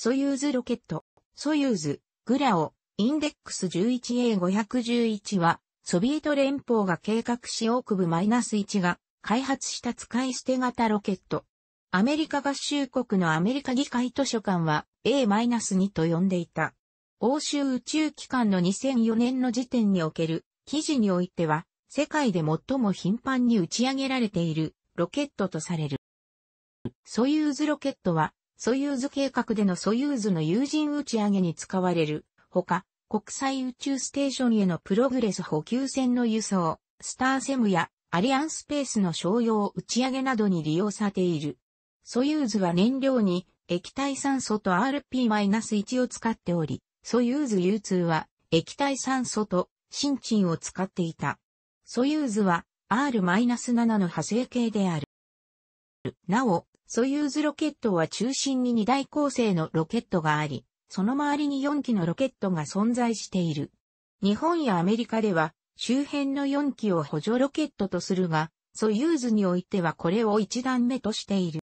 ソユーズロケット、ソユーズ、グラオ、インデックス 11A511 は、ソビエト連邦が計画しオークス -1 が開発した使い捨て型ロケット。アメリカ合衆国のアメリカ議会図書館は A-2 と呼んでいた。欧州宇宙機関の2004年の時点における記事においては、世界で最も頻繁に打ち上げられているロケットとされる。ソユーズロケットはソユーズ計画でのソユーズの有人打ち上げに使われる、ほか、国際宇宙ステーションへのプログレス補給船の輸送、スターセムやアリアンスペースの商用打ち上げなどに利用されている。ソユーズは燃料に液体酸素と RP-1 を使っており、ソユーズ U2 は液体酸素と新陳を使っていた。ソユーズは R-7 の派生形である。なお、ソユーズロケットは中心に2大構成のロケットがあり、その周りに4機のロケットが存在している。日本やアメリカでは周辺の4機を補助ロケットとするが、ソユーズにおいてはこれを1段目としている。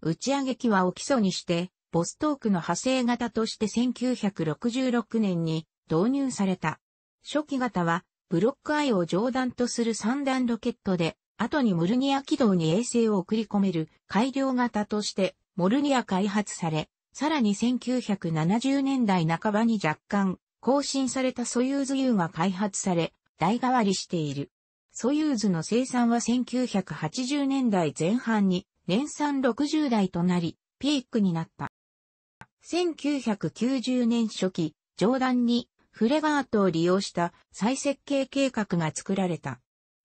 打ち上げ機はを基礎にして、ボストークの派生型として1966年に導入された。初期型は、ブロックアイを上段とする3段ロケットで、後にモルニア軌道に衛星を送り込める改良型としてモルニア開発され、さらに1970年代半ばに若干更新されたソユーズ U が開発され、代替わりしている。ソユーズの生産は1980年代前半に年産60台となり、ピークになった。1990年初期、上段にフレガートを利用した再設計計画が作られた。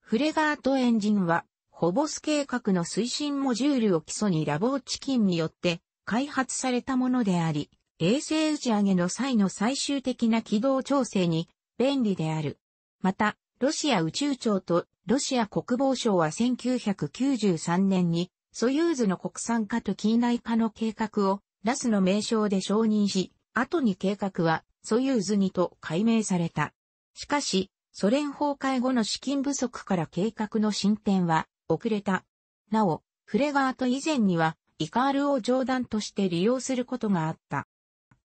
フレガートエンジンは、ホボス計画の推進モジュールを基礎にラボーチキンによって開発されたものであり、衛星打ち上げの際の最終的な軌道調整に便利である。また、ロシア宇宙庁とロシア国防省は1993年に、ソユーズの国産化と近代化の計画をラスの名称で承認し、後に計画はソユーズにと改名された。しかし、ソ連崩壊後の資金不足から計画の進展は遅れた。なお、フレガート以前にはイカールを上段として利用することがあった。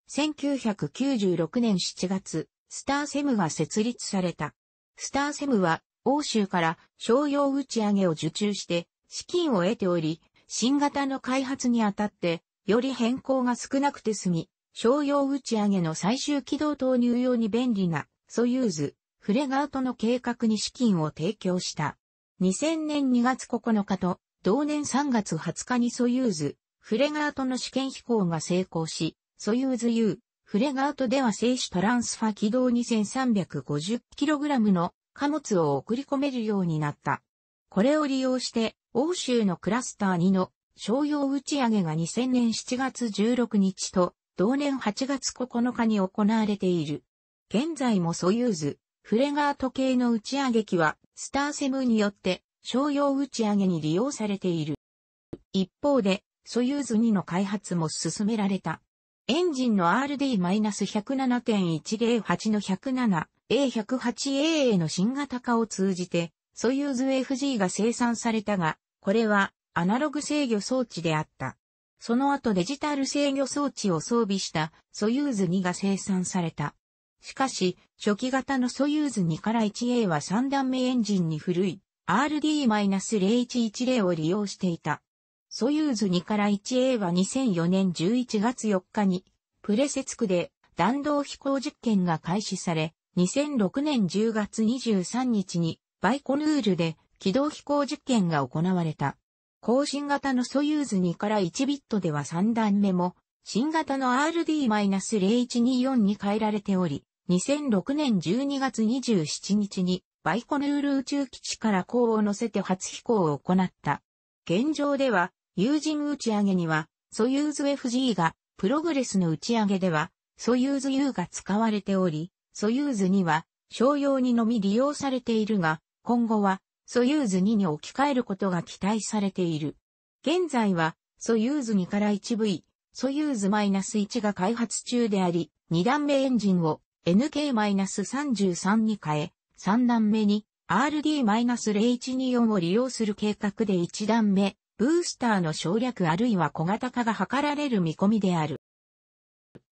1996年7月、スターセムが設立された。スターセムは欧州から商用打ち上げを受注して資金を得ており、新型の開発にあたってより変更が少なくて済み、商用打ち上げの最終軌道投入用に便利なソユーズフレガートの計画に資金を提供した。2000年2月9日と同年3月20日にソユーズ、フレガートの試験飛行が成功し、ソユーズ U、フレガートでは静止トランスファ軌道 2350kg の貨物を送り込めるようになった。これを利用して、欧州のクラスター2の商用打ち上げが2000年7月16日と同年8月9日に行われている。現在もソユーズ、フレガート系の打ち上げ機は、スターセムによって、商用打ち上げに利用されている。一方で、ソユーズ2の開発も進められた。エンジンの RD-107.108 の 107A108A への新型化を通じて、ソユーズ FG が生産されたが、これはアナログ制御装置であった。その後デジタル制御装置を装備したソユーズ2が生産された。しかし、初期型のソユーズ2から 1A は3段目エンジンに古い RD-0110 を利用していた。ソユーズ2から 1A は2004年11月4日に、プレセツクで弾道飛行実験が開始され、2006年10月23日にバイコヌールで軌道飛行実験が行われた。更新型のソユーズ2から1ビットでは3段目も、新型の RD-0124 に変えられており、2006年12月27日にバイコヌール宇宙基地から光を乗せて初飛行を行った。現状では、有人打ち上げには、ソユーズ FG が、プログレスの打ち上げでは、ソユーズ U が使われており、ソユーズには、商用にのみ利用されているが、今後は、ソユーズ2に置き換えることが期待されている。現在は、ソユーズ2から 1V、ソユーズ -1 が開発中であり、2段目エンジンを NK-33 に変え、3段目に RD-0124 を利用する計画で1段目、ブースターの省略あるいは小型化が図られる見込みである。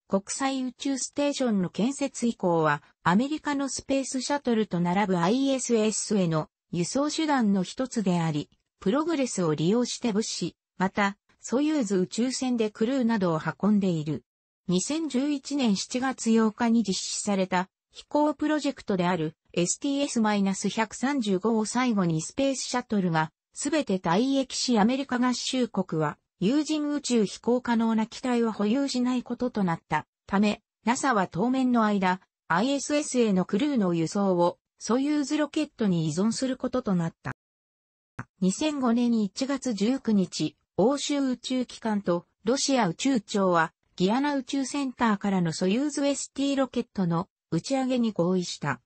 国際宇宙ステーションの建設以降は、アメリカのスペースシャトルと並ぶ ISS への輸送手段の一つであり、プログレスを利用して物資、また、ソユーズ宇宙船でクルーなどを運んでいる。2011年7月8日に実施された飛行プロジェクトである STS-135 を最後にスペースシャトルがすべて退役しアメリカ合衆国は有人宇宙飛行可能な機体を保有しないこととなったため NASA は当面の間 ISS へのクルーの輸送をソユーズロケットに依存することとなった。2005年1月19日、欧州宇宙機関とロシア宇宙庁はギアナ宇宙センターからのソユーズ ST ロケットの打ち上げに合意した。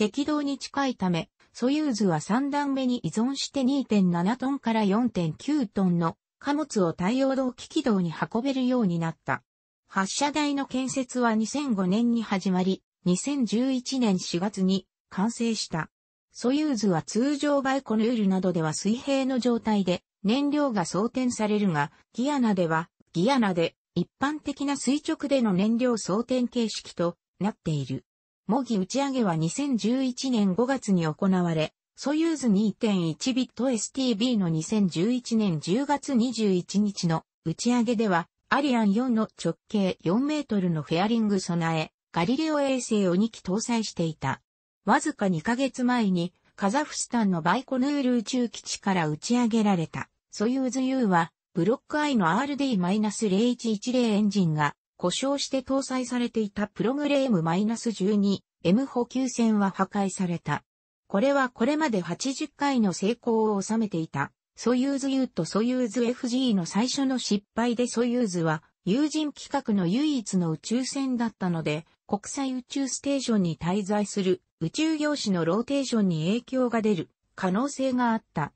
赤道に近いため、ソユーズは3段目に依存して2.7トンから4.9トンの貨物を太陽動機軌道に運べるようになった。発射台の建設は2005年に始まり、2011年4月に完成した。ソユーズは通常バイコヌールなどでは水平の状態で燃料が装填されるが、ギアナでは、ギアナで一般的な垂直での燃料装填形式となっている。模擬打ち上げは2011年5月に行われ、ソユーズ2.1ビット STB の2011年10月21日の打ち上げでは、アリアン4の直径4メートルのフェアリング備え、ガリレオ衛星を2機搭載していた。わずか2ヶ月前に、カザフスタンのバイコヌール宇宙基地から打ち上げられた、ソユーズ U は、ブロック I の RD-0110 エンジンが故障して搭載されていたプログレーム -12M 補給線は破壊された。これはこれまで80回の成功を収めていた、ソユーズ U とソユーズ FG の最初の失敗でソユーズは、友人規格の唯一の宇宙船だったので、国際宇宙ステーションに滞在する宇宙業種のローテーションに影響が出る可能性があった。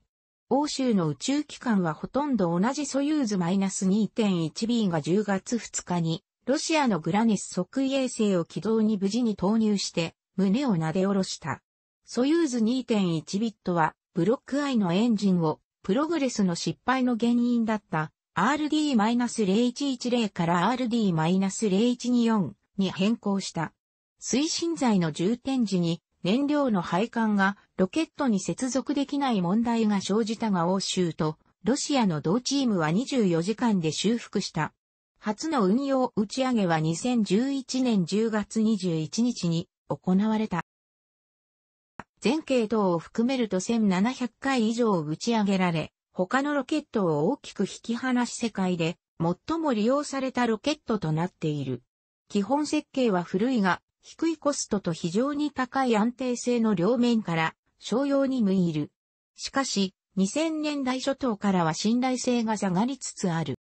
欧州の宇宙機関はほとんど同じソユーズ -2.1B が10月2日に、ロシアのグラネス即位衛星を軌道に無事に投入して、胸を撫で下ろした。ソユーズ2.1ビットは、ブロックアイのエンジンを、プログレスの失敗の原因だった RD-0110 から RD-0124 に変更した。推進剤の充填時に燃料の配管がロケットに接続できない問題が生じたが欧州とロシアの同チームは24時間で修復した。初の運用打ち上げは2011年10月21日に行われた。全系統を含めると1700回以上打ち上げられ、他のロケットを大きく引き離し世界で最も利用されたロケットとなっている。基本設計は古いが、低いコストと非常に高い安定性の両面から商用に向いる。しかし、2000年代初頭からは信頼性が下がりつつある。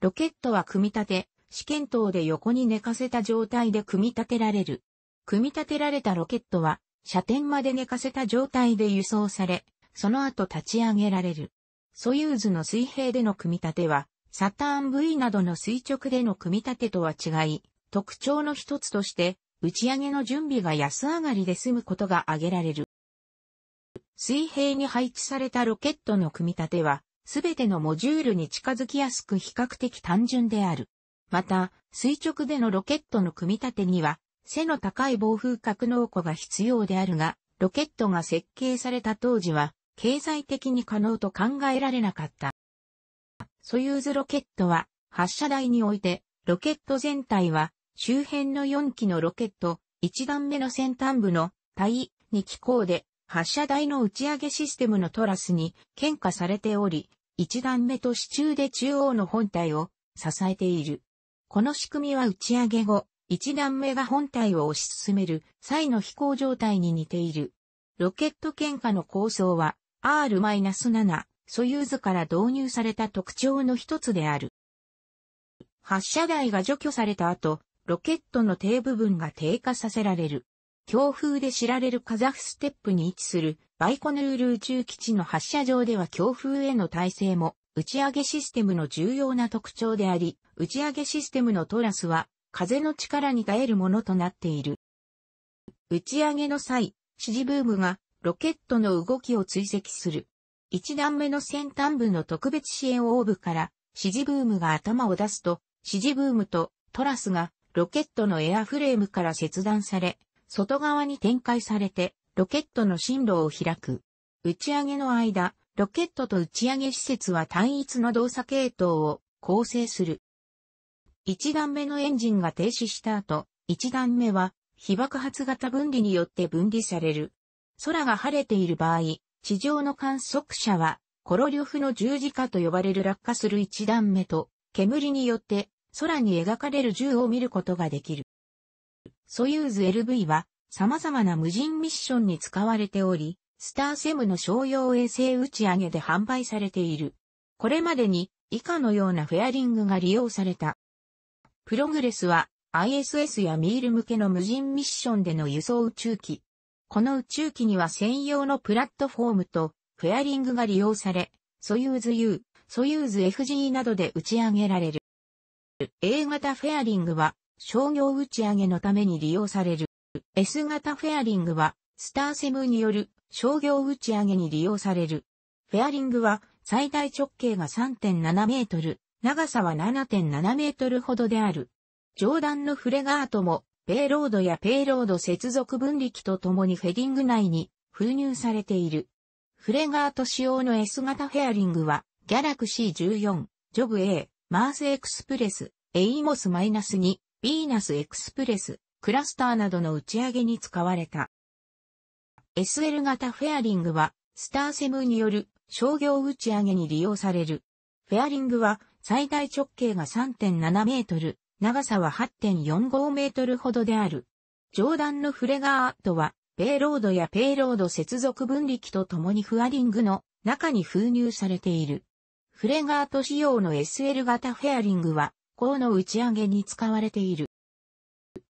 ロケットは組み立て、試験等で横に寝かせた状態で組み立てられる。組み立てられたロケットは、射点まで寝かせた状態で輸送され、その後立ち上げられる。ソユーズの水平での組み立ては、サターン V などの垂直での組み立てとは違い、特徴の一つとして、打ち上げの準備が安上がりで済むことが挙げられる。水平に配置されたロケットの組み立ては、すべてのモジュールに近づきやすく比較的単純である。また、垂直でのロケットの組み立てには、背の高い防風格納庫が必要であるが、ロケットが設計された当時は、経済的に可能と考えられなかった。ソユーズロケットは、発射台において、ロケット全体は周辺の4機のロケット、1段目の先端部の対2機構で発射台の打ち上げシステムのトラスに喧嘩されており、1段目と支柱で中央の本体を支えている。この仕組みは打ち上げ後、1段目が本体を推し進める際の飛行状態に似ている。ロケット喧嘩の構想は R-7 ソユーズから導入された特徴の一つである。発射台が除去された後、ロケットの低部分が低下させられる。強風で知られるカザフステップに位置するバイコヌール宇宙基地の発射場では強風への耐性も打ち上げシステムの重要な特徴であり、打ち上げシステムのトラスは風の力に耐えるものとなっている。打ち上げの際、指示ブームがロケットの動きを追跡する。一段目の先端部の特別支援オーブから指示ブームが頭を出すと、指示ブームとトラスがロケットのエアフレームから切断され、外側に展開されて、ロケットの進路を開く。打ち上げの間、ロケットと打ち上げ施設は単一の動作系統を構成する。一段目のエンジンが停止した後、一段目は非爆発型分離によって分離される。空が晴れている場合、地上の観測者は、コロリョフの十字架と呼ばれる落下する一段目と、煙によって空に描かれる銃を見ることができる。ソユーズ LV は様々な無人ミッションに使われており、スターセムの商用衛星打ち上げで販売されている。これまでに以下のようなフェアリングが利用された。プログレスは ISS やミール向けの無人ミッションでの輸送宇宙機。この宇宙機には専用のプラットフォームとフェアリングが利用され、ソユーズ U、ソユーズ FG などで打ち上げられる。A 型フェアリングは商業打ち上げのために利用される。S 型フェアリングはスターセムによる商業打ち上げに利用される。フェアリングは最大直径が3.7メートル、長さは7.7メートルほどである。上段のフレガートも、ペイロードやペイロード接続分離機とともにフェディング内に封入されている。フレガート仕様の S 型フェアリングは、ギャラクシー14、ジョブ A、マースエクスプレス、エイモスマイナ -2、に、ビーナスエクスプレス、クラスターなどの打ち上げに使われた。SL 型フェアリングは、スターセムによる商業打ち上げに利用される。フェアリングは、最大直径が3.7メートル、長さは8.45メートルほどである。上段のフレガートは、ペイロードやペイロード接続分離器と共にフェアリングの中に封入されている。フレガート仕様の SL 型フェアリングは、鋼の打ち上げに使われている。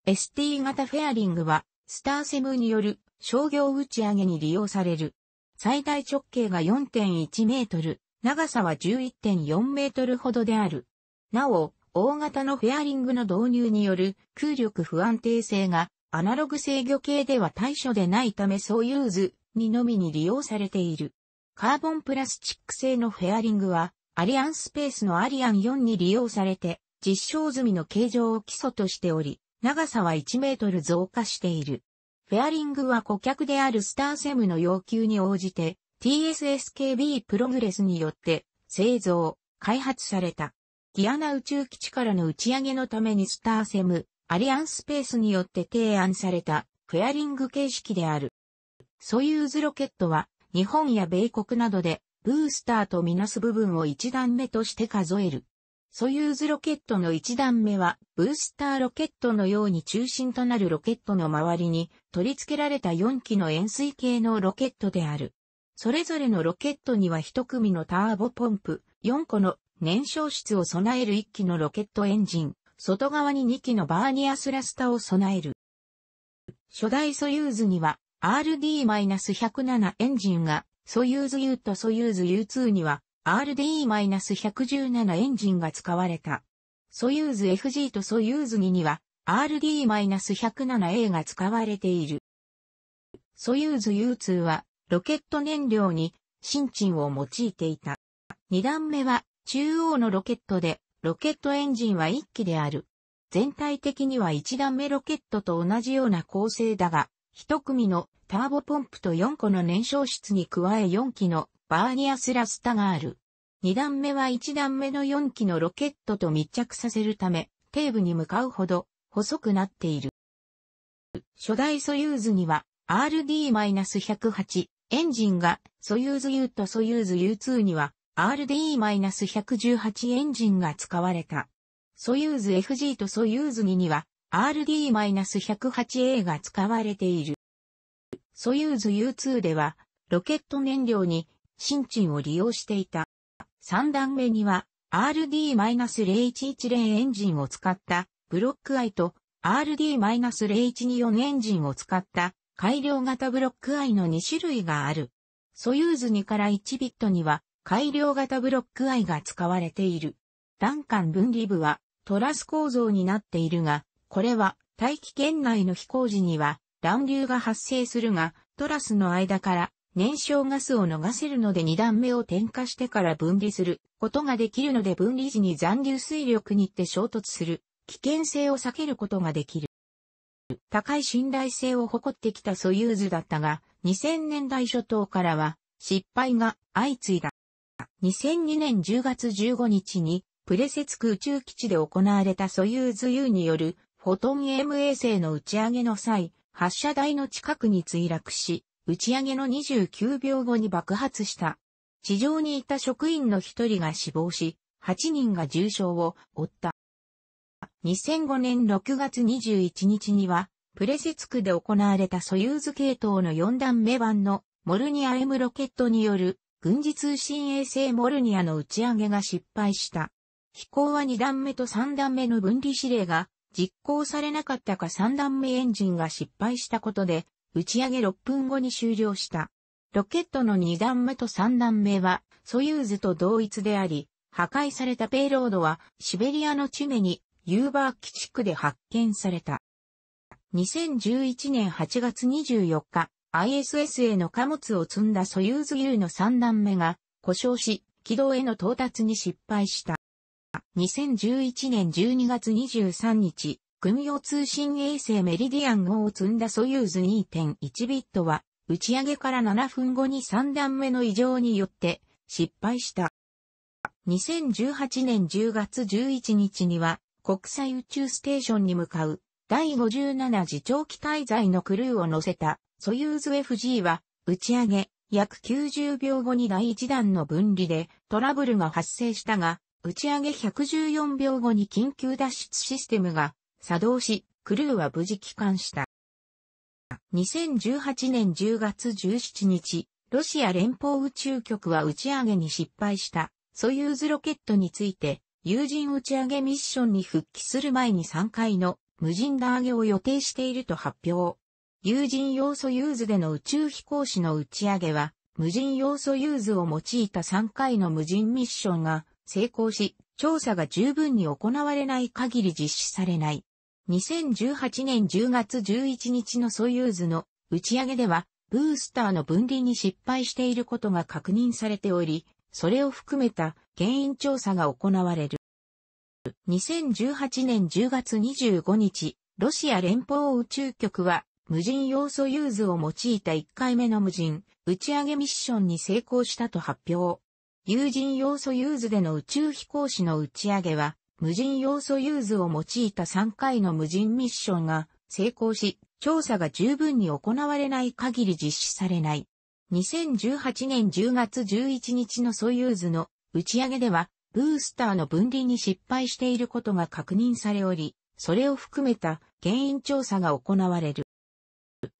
ST 型フェアリングは、スターセムによる商業打ち上げに利用される。最大直径が4.1メートル、長さは11.4メートルほどである。なお、大型のフェアリングの導入による空力不安定性がアナログ制御系では対処でないためソユーズにのみに利用されている。カーボンプラスチック製のフェアリングはアリアンスペースのアリアン4に利用されて、実証済みの形状を基礎としており、長さは1メートル増加している。フェアリングは顧客であるスターセムの要求に応じて、TSSKB プログレスによって製造、開発された。ギアナ宇宙基地からの打ち上げのためにスターセム、アリアンスペースによって提案されたフェアリング形式である。ソユーズロケットは日本や米国などでブースターとみなす部分を1段目として数える。ソユーズロケットの1段目は、ブースターロケットのように中心となるロケットの周りに取り付けられた4機の円錐形のロケットである。それぞれのロケットには1組のターボポンプ、4個の燃焼室を備える1機のロケットエンジン、外側に2機のバーニアスラスタを備える。初代ソユーズには RD-107 エンジンがソユーズ U とソユーズ U2 には RD-117 エンジンが使われた。ソユーズ FG とソユーズ2には RD-107A が使われている。ソユーズ U2 はロケット燃料に新陳を用いていた。二段目は中央のロケットでロケットエンジンは1機である。全体的には一段目ロケットと同じような構成だが、一組のターボポンプと4個の燃焼室に加え4機のバーニアスラスタがある。2段目は1段目の4機のロケットと密着させるため、底部に向かうほど細くなっている。初代ソユーズには RD-108 エンジンがソユーズ U とソユーズ U2 には RD-118 エンジンが使われた。ソユーズ FG とソユーズ2には RD-108A が使われている。ソユーズ U2 では、ロケット燃料に、新陳を利用していた。3段目には、RD-0110 エンジンを使った、ブロックアイと、RD-0124 エンジンを使った、改良型ブロックアイの2種類がある。ソユーズ2から1ビットには、改良型ブロックアイが使われている。段管分離部は、トラス構造になっているが、これは、大気圏内の飛行時には、乱流が発生するが、トラスの間から燃焼ガスを逃せるので2段目を点火してから分離することができるので分離時に残留水力にって衝突する危険性を避けることができる。高い信頼性を誇ってきたソユーズだったが、2000年代初頭からは失敗が相次いだ。2002年10月15日にプレセツク宇宙基地で行われたソユーズ U によるフォトン M 衛星の打ち上げの際、発射台の近くに墜落し、打ち上げの29秒後に爆発した。地上にいた職員の1人が死亡し、8人が重傷を負った。2005年6月21日には、プレセツクで行われたソユーズ系統の4段目版のモルニア M ロケットによる軍事通信衛星モルニアの打ち上げが失敗した。飛行は2段目と3段目の分離指令が実行されなかったか3段目エンジンが失敗したことで、打ち上げ6分後に終了した。ロケットの2段目と3段目は、ソユーズと同一であり、破壊されたペイロードは、シベリアのチメに、ユーバー基地区で発見された。2011年8月24日、ISS への貨物を積んだソユーズ U の3段目が、故障し、軌道への到達に失敗した。2011年12月23日、軍用通信衛星メリディアン号を積んだソユーズ2.1ビットは、打ち上げから7分後に3段目の異常によって失敗した。2018年10月11日には、国際宇宙ステーションに向かう第57次長期滞在のクルーを乗せたソユーズ FG は打ち上げ約90秒後に第1弾の分離でトラブルが発生したが打ち上げ114秒後に緊急脱出システムが作動し、クルーは無事帰還した。2018年10月17日、ロシア連邦宇宙局は打ち上げに失敗したソユーズロケットについて、有人打ち上げミッションに復帰する前に3回の無人打上げを予定していると発表。有人要素ユーズでの宇宙飛行士の打ち上げは、無人要素ユーズを用いた3回の無人ミッションが成功し、調査が十分に行われない限り実施されない。2018年10月11日のソユーズの打ち上げでは、ブースターの分離に失敗していることが確認されており、それを含めた原因調査が行われる。2018年10月25日、ロシア連邦宇宙局は、無人要素ユーズを用いた1回目の無人打ち上げミッションに成功したと発表。有人要素ユーズでの宇宙飛行士の打ち上げは、無人要素ユーズを用いた3回の無人ミッションが成功し、調査が十分に行われない限り実施されない。2018年10月11日のソユーズの打ち上げでは、ブースターの分離に失敗していることが確認されおり、それを含めた原因調査が行われる。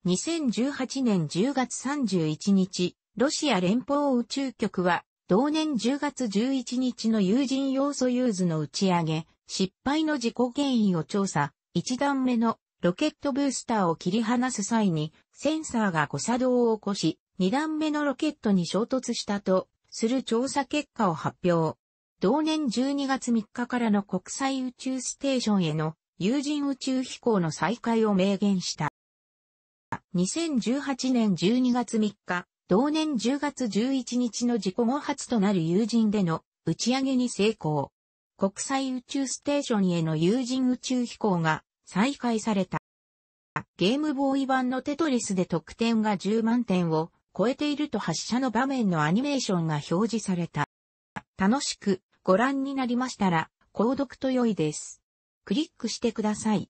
2018年10月31日、ロシア連邦宇宙局は同年10月11日の有人要素ユーズの打ち上げ、失敗の事故原因を調査、1段目のロケットブースターを切り離す際に、センサーが誤作動を起こし、2段目のロケットに衝突したと、する調査結果を発表。同年12月3日からの国際宇宙ステーションへの有人宇宙飛行の再開を明言した。2018年12月3日、同年10月11日の事故後初となる有人での打ち上げに成功。国際宇宙ステーションへの有人宇宙飛行が再開された。ゲームボーイ版のテトリスで得点が10万点を超えていると発射の場面のアニメーションが表示された。楽しくご覧になりましたら、購読と良いです。クリックしてください。